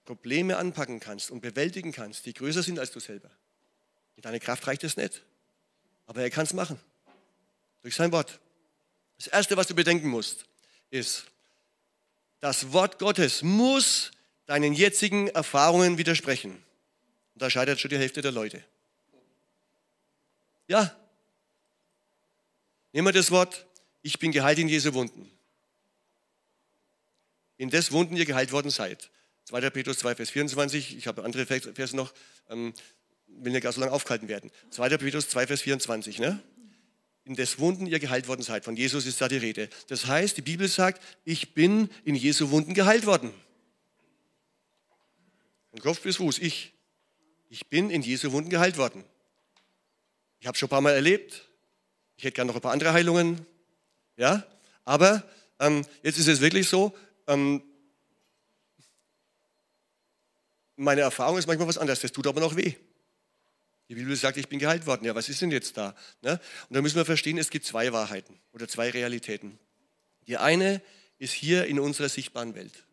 Probleme anpacken kannst und bewältigen kannst, die größer sind als du selber. Mit deiner Kraft reicht es nicht, aber er kann es machen, durch sein Wort. Das Erste, was du bedenken musst, ist, das Wort Gottes muss deinen jetzigen Erfahrungen widersprechen. Und da scheitert schon die Hälfte der Leute. Ja. Nehmen wir das Wort, ich bin geheilt in Jesu Wunden. In des Wunden ihr geheilt worden seid. 2. Petrus 2, Vers 24, ich habe andere Verse noch, ähm, will nicht gar so lange aufgehalten werden. 2. Petrus 2, Vers 24, ne? in des Wunden ihr geheilt worden seid. Von Jesus ist da die Rede. Das heißt, die Bibel sagt, ich bin in Jesu Wunden geheilt worden. Von Kopf bis Fuß, ich. Ich bin in Jesu Wunden geheilt worden. Ich habe schon ein paar Mal erlebt. Ich hätte gerne noch ein paar andere Heilungen. Ja, aber ähm, jetzt ist es wirklich so, ähm, meine Erfahrung ist manchmal was anderes. Das tut aber noch weh. Die Bibel sagt, ich bin geheilt worden. Ja, was ist denn jetzt da? Ne? Und da müssen wir verstehen, es gibt zwei Wahrheiten oder zwei Realitäten. Die eine ist hier in unserer sichtbaren Welt.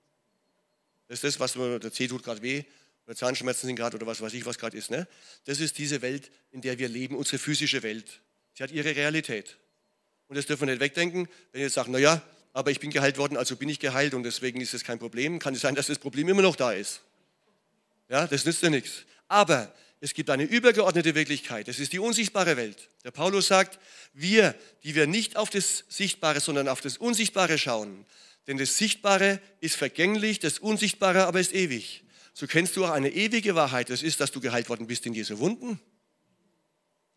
Das ist das, was der C tut gerade weh, oder Zahnschmerzen sind gerade oder was weiß ich, was gerade ist. Ne? Das ist diese Welt, in der wir leben, unsere physische Welt. Sie hat ihre Realität. Und das dürfen wir nicht wegdenken, wenn ihr jetzt sagt, naja, aber ich bin geheilt worden, also bin ich geheilt und deswegen ist es kein Problem. Kann es sein, dass das Problem immer noch da ist. Ja, das nützt ja nichts. Aber es gibt eine übergeordnete Wirklichkeit. Das ist die unsichtbare Welt. Der Paulus sagt, wir, die wir nicht auf das Sichtbare, sondern auf das Unsichtbare schauen, denn das Sichtbare ist vergänglich, das Unsichtbare aber ist ewig so kennst du auch eine ewige Wahrheit. Das ist, dass du geheilt worden bist in diese Wunden.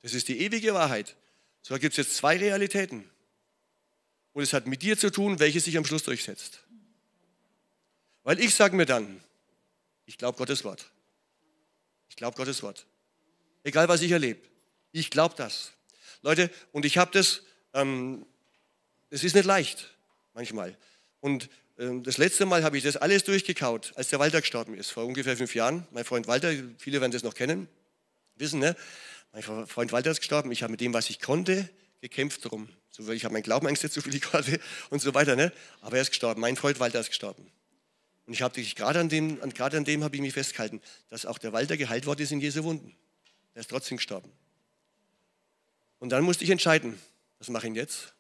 Das ist die ewige Wahrheit. So gibt es jetzt zwei Realitäten. Und es hat mit dir zu tun, welche sich am Schluss durchsetzt. Weil ich sage mir dann, ich glaube Gottes Wort. Ich glaube Gottes Wort. Egal was ich erlebe. Ich glaube das. Leute, und ich habe das, ähm, es ist nicht leicht manchmal. Und ähm, das letzte Mal habe ich das alles durchgekaut, als der Walter gestorben ist, vor ungefähr fünf Jahren. Mein Freund Walter, viele werden das noch kennen, wissen, ne? Mein Freund Walter ist gestorben. Ich habe mit dem, was ich konnte, gekämpft drum. Ich habe meinen Glauben eingesetzt, so viel ich (laughs) konnte und so weiter. Ne? Aber er ist gestorben. Mein Freund Walter ist gestorben. Und ich habe gerade an dem, gerade an dem habe ich mich festgehalten, dass auch der Walter geheilt worden ist in Jesu Wunden. Er ist trotzdem gestorben. Und dann musste ich entscheiden, was mache ich jetzt?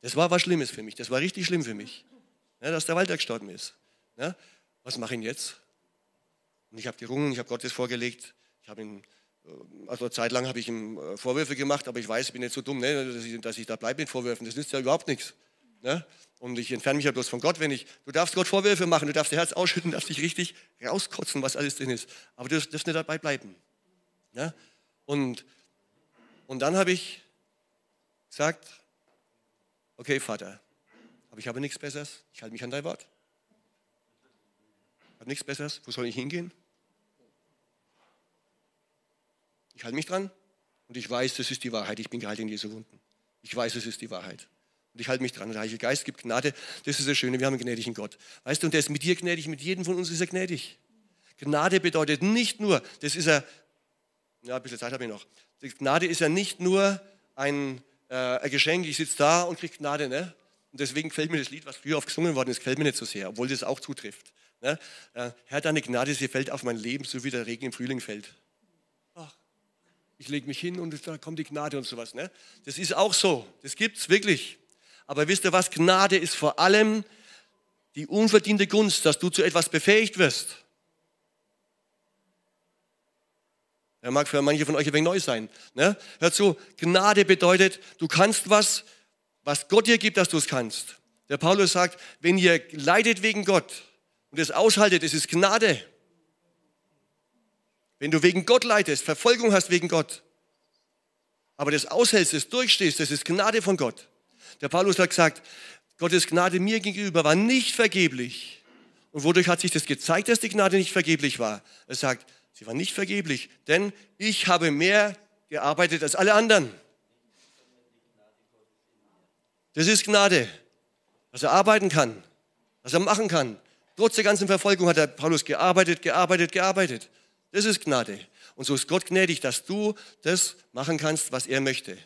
Das war was Schlimmes für mich. Das war richtig schlimm für mich, ja, ne, dass der Walter gestorben ist. Ja, ne? was mache ich jetzt? Und ich habe gerungen, ich habe Gottes vorgelegt. Ich habe ihn, äh, also eine Zeit lang habe ich ihm äh, Vorwürfe gemacht, aber ich weiß, ich bin jetzt so dumm, ne, dass, ich, dass, ich, da bleibe mit Vorwürfen. Das nützt ja überhaupt nichts. Ne? Und ich entferne mich ja bloß von Gott, wenn ich. Du darfst Gott Vorwürfe machen, du darfst dein Herz ausschütten, darfst dich richtig rauskotzen, was alles drin ist. Aber du darfst nicht dabei bleiben. Ne? Und, und dann habe ich gesagt, okay Vater, aber ich habe nichts Besseres, ich halte mich an dein Wort. Ich habe nichts Besseres, wo soll ich hingehen? Ich halte mich dran und ich weiß, das ist die Wahrheit, ich bin geheilt in Jesu Wunden. Ich weiß, es ist die Wahrheit. Und ich halte mich dran. Der Heilige Geist gibt Gnade. Das ist das Schöne. Wir haben einen gnädigen Gott. Weißt du, und der ist mit dir gnädig, mit jedem von uns ist er gnädig. Gnade bedeutet nicht nur, das ist er, ja, ein bisschen Zeit habe ich noch. Gnade ist ja nicht nur ein äh, ein Geschenk, ich sitze da und kriege Gnade. Ne? Und deswegen gefällt mir das Lied, was früher oft gesungen worden ist, gefällt mir nicht so sehr, obwohl das auch zutrifft. Ne? Äh, Herr, deine Gnade, sie fällt auf mein Leben, so wie der Regen im Frühling fällt. Ach, ich lege mich hin und da kommt die Gnade und sowas. Ne? Das ist auch so, das gibt's wirklich. Aber wisst ihr was, Gnade ist vor allem die unverdiente Gunst, dass du zu etwas befähigt wirst. Er mag für manche von euch ein wenig neu sein. Ne? Hör zu, Gnade bedeutet, du kannst was, was Gott dir gibt, dass du es kannst. Der Paulus sagt, wenn ihr leidet wegen Gott und es aushaltet, es ist Gnade. Wenn du wegen Gott leidest, Verfolgung hast wegen Gott, aber das aushältst, das durchstehst, das ist Gnade von Gott. Der Paulus hat gesagt, Gottes Gnade mir gegenüber war nicht vergeblich. Und wodurch hat sich das gezeigt, dass die Gnade nicht vergeblich war? Er sagt, Sie waren nicht vergeblich, denn ich habe mehr gearbeitet als alle anderen. Das ist Gnade, dass er arbeiten kann, dass er machen kann. Trotz der ganzen Verfolgung hat der Paulus gearbeitet, gearbeitet, gearbeitet. Das ist Gnade. Und so ist Gott gnädig, dass du das machen kannst, was er möchte.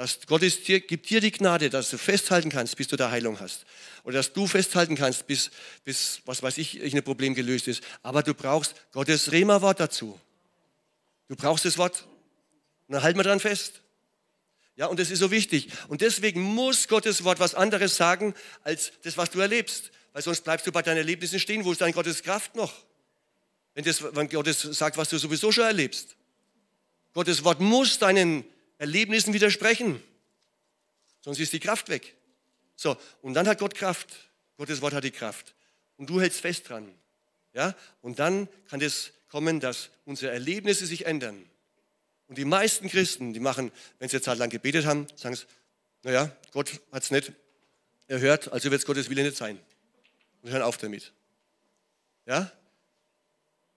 Dass Gott ist dir, gibt dir die Gnade, dass du festhalten kannst, bis du da Heilung hast. Oder dass du festhalten kannst, bis, bis was weiß ich, ein Problem gelöst ist. Aber du brauchst Gottes Rema-Wort dazu. Du brauchst das Wort. Und dann halten wir dran fest. Ja, und das ist so wichtig. Und deswegen muss Gottes Wort was anderes sagen, als das, was du erlebst. Weil sonst bleibst du bei deinen Erlebnissen stehen. Wo ist deine Gottes Kraft noch? Wenn, das, wenn Gottes sagt, was du sowieso schon erlebst. Gottes Wort muss deinen Erlebnissen widersprechen. Sonst ist die Kraft weg. So, und dann hat Gott Kraft. Gottes Wort hat die Kraft. Und du hältst fest dran. Ja? Und dann kann es kommen, dass unsere Erlebnisse sich ändern. Und die meisten Christen, die machen, wenn sie eine Zeit lang gebetet haben, sagen sie, naja, Gott hat es nicht erhört, also wird es Gottes Wille nicht sein. Und hören auf damit. Ja?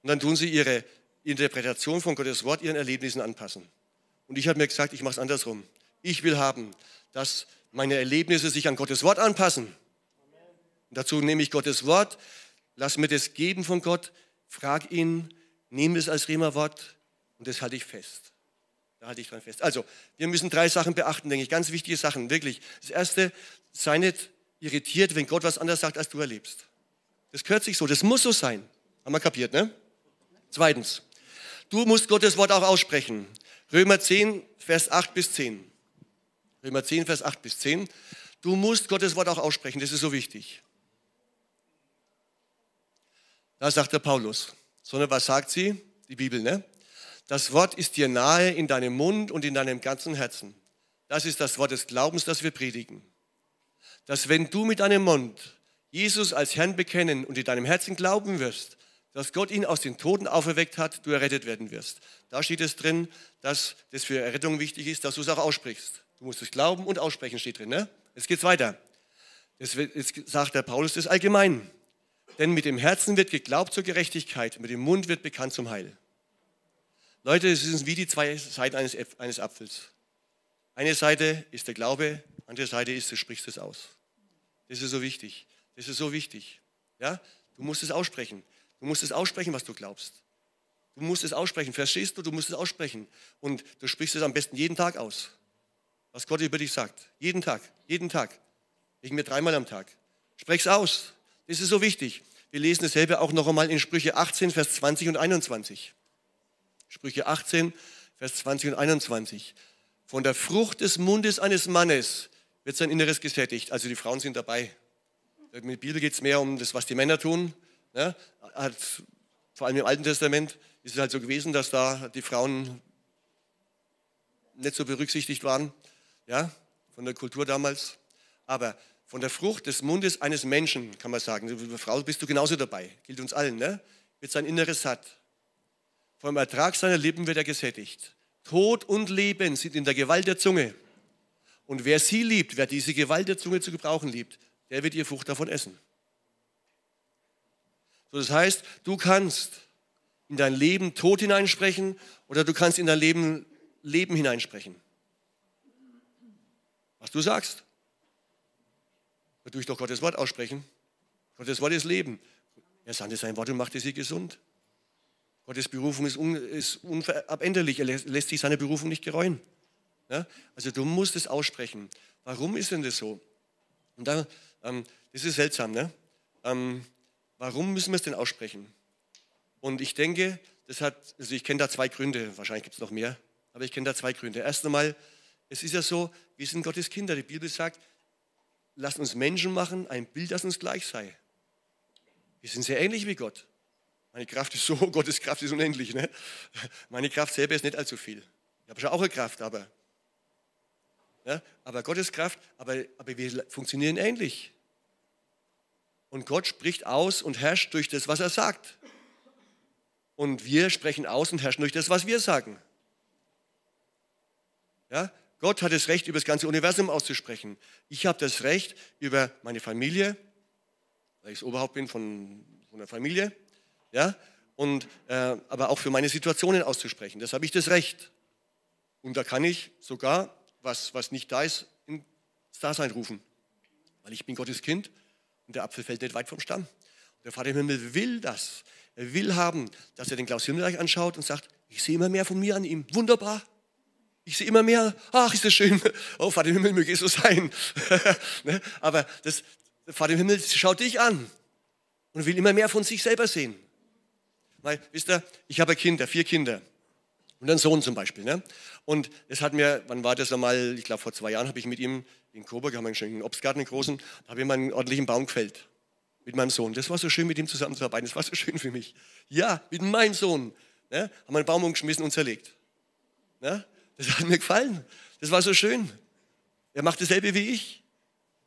Und dann tun sie ihre Interpretation von Gottes Wort ihren Erlebnissen anpassen. Und ich habe mir gesagt, ich mache es andersrum. Ich will haben, dass meine Erlebnisse sich an Gottes Wort anpassen. Und dazu nehme ich Gottes Wort, lass mir das geben von Gott, frag ihn, nehme es als Rema-Wort und das halte ich fest. Da halte ich dran fest. Also, wir müssen drei Sachen beachten, denke ich, ganz wichtige Sachen, wirklich. Das erste, sei nicht irritiert, wenn Gott was anders sagt, als du erlebst. Das gehört sich so, das muss so sein. Haben wir kapiert, ne? Zweitens, du musst Gottes Wort auch aussprechen. Römer 10, Vers 8 bis 10. Römer 10, Vers 8 bis 10. Du musst Gottes Wort auch aussprechen, das ist so wichtig. Da sagt der Paulus, sondern was sagt sie? Die Bibel, ne? Das Wort ist dir nahe in deinem Mund und in deinem ganzen Herzen. Das ist das Wort des Glaubens, das wir predigen. Dass wenn du mit deinem Mund Jesus als Herrn bekennen und in deinem Herzen glauben wirst, dass Gott ihn aus den Toten auferweckt hat, du errettet werden wirst. Da steht es drin, dass das für Errettung wichtig ist, dass du es auch aussprichst. Du musst es glauben und aussprechen, steht drin. Ne? Jetzt es weiter. Jetzt, sagt der Paulus das allgemein. Denn mit dem Herzen wird geglaubt zur Gerechtigkeit, mit dem Mund wird bekannt zum Heil. Leute, es sind wie die zwei Seiten eines, eines Apfels. Eine Seite ist der Glaube, andere Seite ist, du sprichst es aus. Das ist so wichtig. Das ist so wichtig. Ja? Du musst es aussprechen. Du musst es aussprechen, was du glaubst. Du musst es aussprechen. Verstehst du? Du musst es aussprechen. Und du sprichst es am besten jeden Tag aus. Was Gott über dich sagt. Jeden Tag. Jeden Tag. Ich mir dreimal am Tag. Sprech's aus. Das ist so wichtig. Wir lesen dasselbe auch noch einmal in Sprüche 18, Vers 20 und 21. Sprüche 18, Vers 20 und 21. Von der Frucht des Mundes eines Mannes wird sein Inneres gesättigt. Also die Frauen sind dabei. Mit der Bibel geht es mehr um das, was die Männer tun. Ne? Hat, vor allem im Alten Testament ist es halt so gewesen, dass da die Frauen nicht so berücksichtigt waren, ja, von der Kultur damals. Aber von der Frucht des Mundes eines Menschen kann man sagen, Frau bist du genauso dabei, gilt uns allen, ne? wird sein Inneres satt. Vom Ertrag seiner Lippen wird er gesättigt. Tod und Leben sind in der Gewalt der Zunge. Und wer sie liebt, wer diese Gewalt der Zunge zu gebrauchen liebt, der wird ihr Frucht davon essen. So, das heißt, du kannst in dein Leben Tod hineinsprechen oder du kannst in dein Leben Leben hineinsprechen. Was du sagst, wird durch doch Gottes Wort aussprechen. Gottes Wort ist Leben. Er sandte sein Wort und machte sie gesund. Gottes Berufung ist, un, ist unabänderlich. Er lässt, lässt sich seine Berufung nicht gereuen. Ja? Also du musst es aussprechen. Warum ist denn das so? Und da, ähm, das ist seltsam. Ne? Ähm, Warum müssen wir es denn aussprechen? Und ich denke, das hat, also ich kenne da zwei Gründe, wahrscheinlich gibt es noch mehr, aber ich kenne da zwei Gründe. Erst einmal, es ist ja so, wir sind Gottes Kinder. Die Bibel sagt, lasst uns Menschen machen, ein Bild, das uns gleich sei. Wir sind sehr ähnlich wie Gott. Meine Kraft ist so, (laughs) Gottes Kraft ist unendlich. Ne? Meine Kraft selber ist nicht allzu viel. Ich habe schon auch eine Kraft, aber. Ja, ne? aber Gottes Kraft, aber, aber wir funktionieren ähnlich. Und Gott spricht aus und herrscht durch das, was er sagt. Und wir sprechen aus und herrschen durch das, was wir sagen. Ja? Gott hat das Recht, über das ganze Universum auszusprechen. Ich habe das Recht über meine Familie, weil ich das Oberhaupt bin von, von der Familie, ja? und, äh, aber auch für meine Situationen auszusprechen. Das habe ich das Recht. Und da kann ich sogar, was, was nicht da ist, ins Dasein rufen. Weil ich bin Gottes Kind und der Apfel fällt nicht weit vom Stamm. Und der Vater im Himmel will das. Er will haben, dass er den Klaus Himmelreich anschaut und sagt, ich sehe immer mehr von mir an ihm. Wunderbar. Ich sehe immer mehr, ach, ist das schön. Oh, Vater im Himmel, möge es so sein. (laughs) ne? Aber das, Vater im Himmel schaut dich an und will immer mehr von sich selber sehen. Weil, wisst ihr, ich habe Kinder, vier Kinder und einen Sohn zum Beispiel. Ne? Und das hat mir, wann war das nochmal? Ich glaube, vor zwei Jahren habe ich mit ihm in Coburg, haben wir einen schönen Obstgarten, einen großen, da habe ich mal einen ordentlichen Baum gefällt mit meinem Sohn. Das war so schön, mit ihm zusammenzuarbeiten. Das war so schön für mich. Ja, mit meinem Sohn. Ne? Haben wir einen Baum umgeschmissen und zerlegt. Ne? Das hat mir gefallen. Das war so schön. Er macht dasselbe wie ich.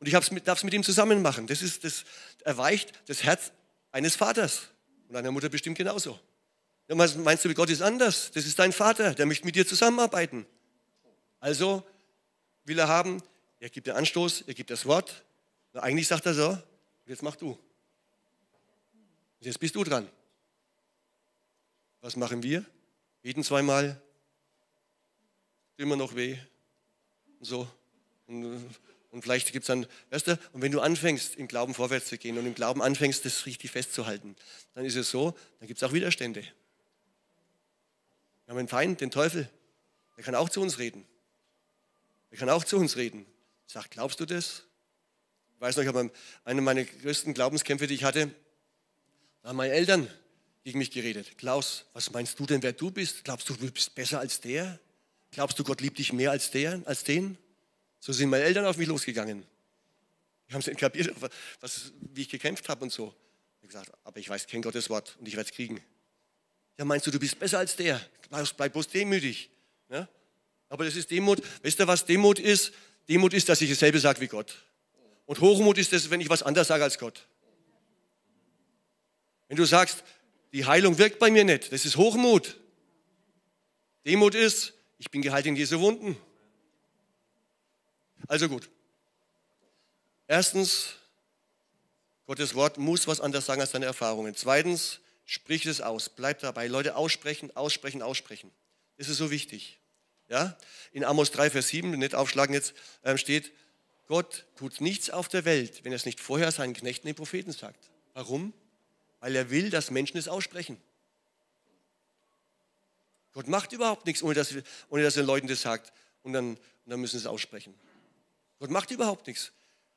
Und ich darf es mit ihm zusammen machen. Das, ist, das erweicht das Herz eines Vaters und einer Mutter bestimmt genauso meinst du, Gott ist anders. Das ist dein Vater, der möchte mit dir zusammenarbeiten. Also will er haben, er gibt den Anstoß, er gibt das Wort. Und eigentlich sagt er so, jetzt mach du. Jetzt bist du dran. Was machen wir? Beten zweimal. Immer noch weh. Und so. Und, und vielleicht gibt es dann, weißt du, und wenn du anfängst, im Glauben vorwärts zu gehen und im Glauben anfängst, das richtig festzuhalten, dann ist es so, dann gibt es auch Widerstände. Wir haben einen Feind, den Teufel. Der kann auch zu uns reden. Der kann auch zu uns reden. Ich sage, glaubst du das? Ich weiß noch, ich habe einen meiner größten Glaubenskämpfe, die ich hatte, da haben meine Eltern gegen mich geredet. Klaus, was meinst du denn, wer du bist? Glaubst du, du bist besser als der? Glaubst du, Gott liebt dich mehr als, der, als den? So sind meine Eltern auf mich losgegangen. Die haben es entkapiert, (laughs) was, wie ich gekämpft habe und so. Ich habe gesagt, aber ich weiß, kenne Gottes Wort und ich werde es kriegen. Ja, meinst du, du bist besser als der? Bleib bloß demütig. Ja? Ne? Aber das ist Demut. Weißt du, was Demut ist? Demut ist, dass ich dasselbe sage wie Gott. Und Hochmut ist es, wenn ich was anders sage als Gott. Wenn du sagst, die Heilung wirkt bei mir nicht, das ist Hochmut. Demut ist, ich bin geheilt in diese Wunden. Also gut. Erstens, Gottes Wort muss was anders sagen als deine Erfahrungen. Zweitens, Sprich es aus, bleib dabei. Leute, aussprechen, aussprechen, aussprechen. Das ist so wichtig. Ja? In Amos 3, Vers 7, nicht aufschlagen jetzt, ähm, steht, Gott tut nichts auf der Welt, wenn er es nicht vorher seinen Knechten, den Propheten sagt. Warum? Weil er will, dass Menschen es aussprechen. Gott macht überhaupt nichts, ohne dass, ohne dass er Leuten das sagt. Und dann, und dann müssen sie es aussprechen. Gott macht überhaupt nichts.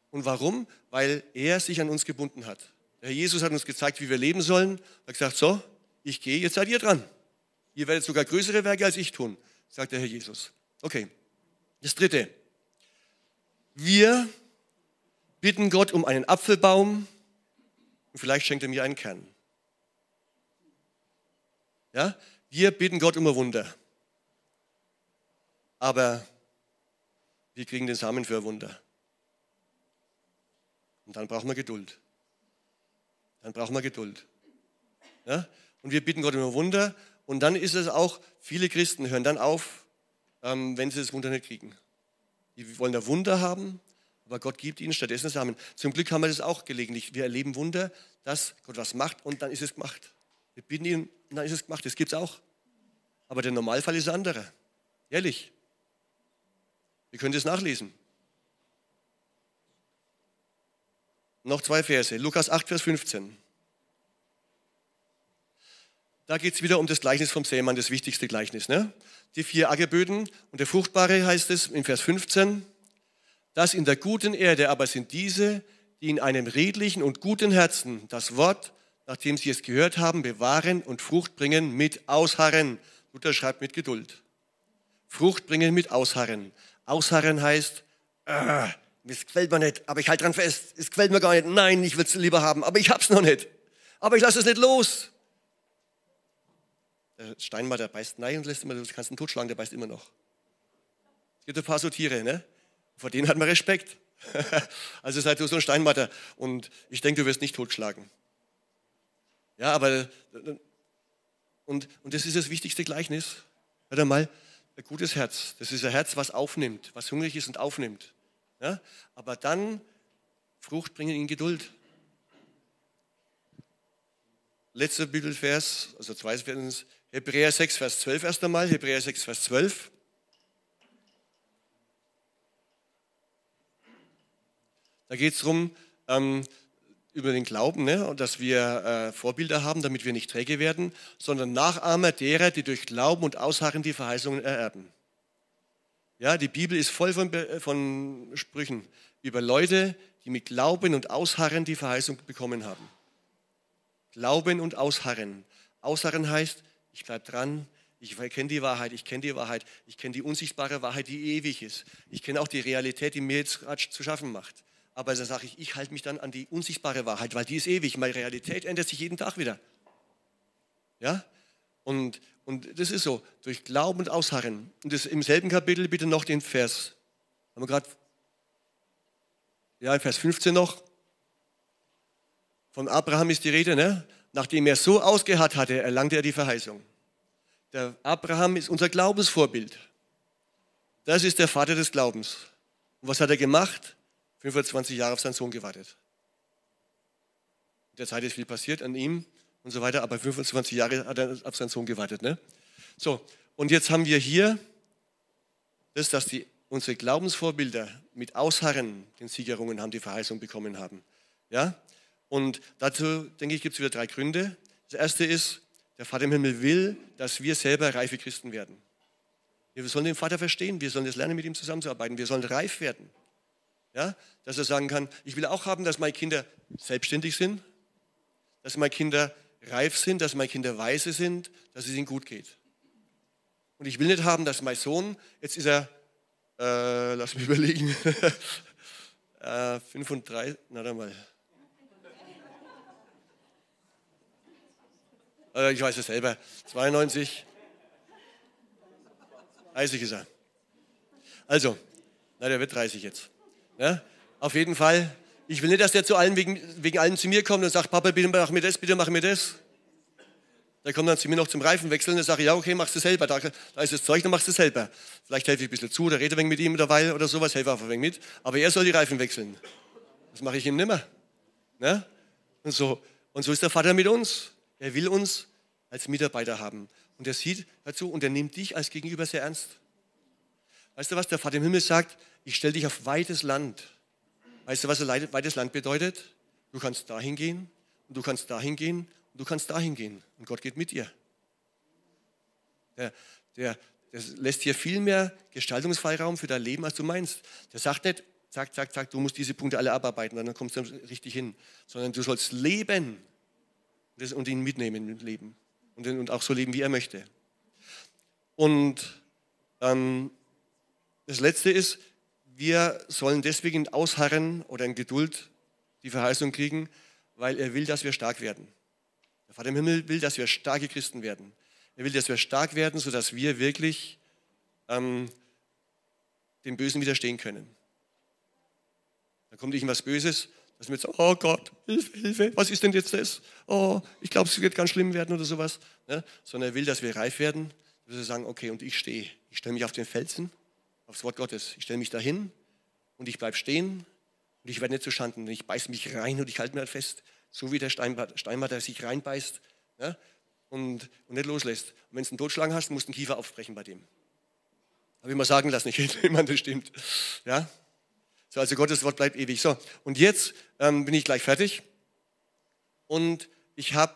Und warum? Weil er sich an uns gebunden hat. Der Herr Jesus hat uns gezeigt, wie wir leben sollen. Er hat gesagt, so, ich gehe, jetzt seid ihr dran. Ihr werdet sogar größere Werke als ich tun, sagt der Herr Jesus. Okay, das Dritte. Wir bitten Gott um einen Apfelbaum und vielleicht schenkt er mir einen Kern. Ja, wir bitten Gott um ein Wunder. Aber wir kriegen den Samen für ein Wunder. Und dann brauchen wir Geduld dann brauchen wir Geduld. Ja? Und wir bitten Gott immer Wunder. Und dann ist es auch, viele Christen hören dann auf, ähm, wenn sie das Wunder nicht kriegen. Die wollen da Wunder haben, aber Gott gibt ihnen stattdessen Samen. Zum Glück haben wir das auch gelegentlich. Wir erleben Wunder, dass Gott was macht und dann ist es gemacht. Wir bitten ihn und dann ist es gemacht. Das gibt es auch. Aber der Normalfall ist ein anderer. Ehrlich. Ihr könnt es nachlesen. Noch zwei Verse. Lukas 8, Vers 15. Da geht es wieder um das Gleichnis vom Sämann, das wichtigste Gleichnis. Ne? Die vier Ackerböden und der Fruchtbare heißt es in Vers 15. Das in der guten Erde aber sind diese, die in einem redlichen und guten Herzen das Wort, nachdem sie es gehört haben, bewahren und Frucht bringen mit Ausharren. Luther schreibt mit Geduld. Frucht bringen mit Ausharren. Ausharren heißt, äh, es gefällt mir nicht, aber ich halte dran fest, es gefällt mir gar nicht, nein, ich will es lieber haben, aber ich hab's noch nicht, aber ich lasse es nicht los. Der Steinmeier, der beißt nein und lässt immer, du kannst ihn totschlagen, der beißt immer noch. Es gibt ein paar so Tiere, ne? Vor denen hat man Respekt. (laughs) also seid du so ein Steinmatter und ich denke, du wirst nicht totschlagen. Ja, aber und, und das ist das wichtigste Gleichnis. Hört einmal, ein gutes Herz. Das ist ein Herz, was aufnimmt, was hungrig ist und aufnimmt. Ja? Aber dann Frucht bringen in Geduld. Letzter Bibelvers, also zweites Vers, Hebräer 6, Vers 12 erst einmal, Hebräer 6, Vers 12. Da geht es darum, ähm, über den Glauben, ne? und dass wir äh, Vorbilder haben, damit wir nicht träge werden, sondern Nachahmer derer, die durch Glauben und Ausharren die Verheißungen ererben. Ja, die Bibel ist voll von, äh, von Sprüchen über Leute, die mit Glauben und Ausharren die Verheißung bekommen haben. Glauben und Ausharren. Ausharren heißt, ich bleibe dran, ich kenne die Wahrheit, ich kenne die Wahrheit, ich kenne die unsichtbare Wahrheit, die ewig ist. Ich kenne auch die Realität, die mir jetzt gerade zu schaffen macht. Aber dann sage ich, ich halte mich dann an die unsichtbare Wahrheit, weil die ist ewig. Meine Realität ändert sich jeden Tag wieder. Ja? Und, und das ist so, durch Glauben und Ausharren. Und das im selben Kapitel bitte noch den Vers. Haben wir gerade, ja, Vers 15 noch. Von Abraham ist die Rede, ne? Nachdem er so ausgeharrt hatte, erlangte er die Verheißung. Der Abraham ist unser Glaubensvorbild. Das ist der Vater des Glaubens. Und was hat er gemacht? 25 Jahre auf seinen Sohn gewartet. In der Zeit ist viel passiert an ihm und so weiter, aber 25 Jahre hat er auf seinen Sohn gewartet. Ne? So, und jetzt haben wir hier das, dass die, unsere Glaubensvorbilder mit Ausharren den Siegerungen haben, die Verheißung bekommen haben. Ja? Und dazu, denke ich, gibt es wieder drei Gründe. Das erste ist, der Vater im Himmel will, dass wir selber reife Christen werden. Wir sollen den Vater verstehen, wir sollen es lernen, mit ihm zusammenzuarbeiten, wir sollen reif werden. Ja? Dass er sagen kann, ich will auch haben, dass meine Kinder selbstständig sind, dass meine Kinder reif sind, dass meine Kinder weise sind, dass es ihnen gut geht. Und ich will nicht haben, dass mein Sohn, jetzt ist er, äh, lass mich (laughs) überlegen, (laughs) äh, 35, na dann mal. Äh, ich weiß es selber, 92, 30 ist er. Also, na, der wird 30 jetzt. Ja? Auf jeden Fall, ich will nicht, dass der zu allen wegen, wegen allem zu mir kommt und sagt, Papa, bitte mach mir das, bitte mach mir das. Der kommt dann zu mir noch zum Reifenwechseln und sagt, ja, okay, machst du selber. Da, da, ist das Zeug, dann machst du selber. Vielleicht helfe ich ein bisschen zu oder rede ein wenig mit ihm derweil oder sowas, helfe einfach ein wenig mit. Aber er soll die Reifen wechseln. Das mache ich ihm nimmer. Ne? Und, so. und so ist der Vater mit uns. Er will uns als Mitarbeiter haben. Und er sieht dazu und er nimmt dich als Gegenüber sehr ernst. Weißt du, was der Vater im Himmel sagt? Ich stelle dich auf weites Land. Weißt du, was ein weites Land bedeutet? Du kannst dahin gehen und du kannst dahin gehen und du kannst dahin gehen. Und Gott geht mit dir. Der, der, der lässt hier viel mehr Gestaltungsfreiraum für dein Leben, als du meinst. Der sagt nicht, zack, zack, zack, du musst diese Punkte alle abarbeiten, dann kommst du richtig hin. Sondern du sollst leben und ihn mitnehmen im Leben. Und, und auch so leben, wie er möchte. Und dann ähm, das Letzte ist, wir sollen deswegen Ausharren oder in Geduld die Verheißung kriegen, weil er will, dass wir stark werden. Der Vater im Himmel will, dass wir starke Christen werden. Er will, dass wir stark werden, sodass wir wirklich ähm, dem Bösen widerstehen können. Da kommt irgendwas Böses, dass wir jetzt sagen, oh Gott, Hilfe, Hilfe, was ist denn jetzt das? Oh, ich glaube, es wird ganz schlimm werden oder sowas. Ne? Sondern er will, dass wir reif werden, dass wir sagen, okay, und ich stehe. Ich stelle mich auf den Felsen aufs Wort Gottes. Ich stelle mich dahin und ich bleibe stehen und ich werde nicht zu Schanden. Ich beiße mich rein und ich halte mich halt fest, so wie der Steinbart, sich reinbeißt ja, ne, und, und nicht loslässt. Und wenn du einen Totschlag hast, musst du den Kiefer aufbrechen bei dem. Habe ich mal sagen lassen, (laughs) ich jemand, das stimmt. Ja? So, also Gottes Wort bleibt ewig. So, und jetzt ähm, bin ich gleich fertig. Und ich habe,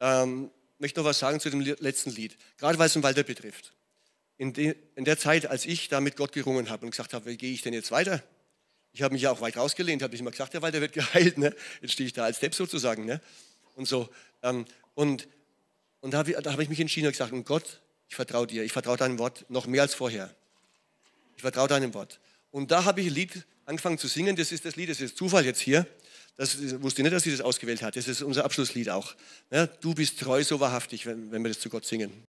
ähm, möchte noch was sagen zu dem letzten Lied, gerade weil es den Walter betrifft in, de, in der Zeit, als ich da mit Gott gerungen habe und gesagt habe, wie gehe ich denn jetzt weiter? Ich habe mich ja auch weit rausgelehnt, habe ich immer gesagt, der Walter wird (laughs) geheilt. Ne? Jetzt stehe ich da als Depp sozusagen. Ne? Und so. Ähm, und und da habe ich, ich mich entschieden und gesagt, und Gott, ich vertraue dir, ich vertraue deinem Wort noch mehr als vorher. Ich vertraue deinem Wort. Und da habe ich ein Lied angefangen zu singen. Das ist das Lied, das ist Zufall jetzt hier. Das wusste ich nicht, dass sie das ausgewählt hat. Das ist unser Abschlusslied auch. Ja, ne? du bist treu, so wahrhaftig, wenn, wenn wir das zu Gott singen.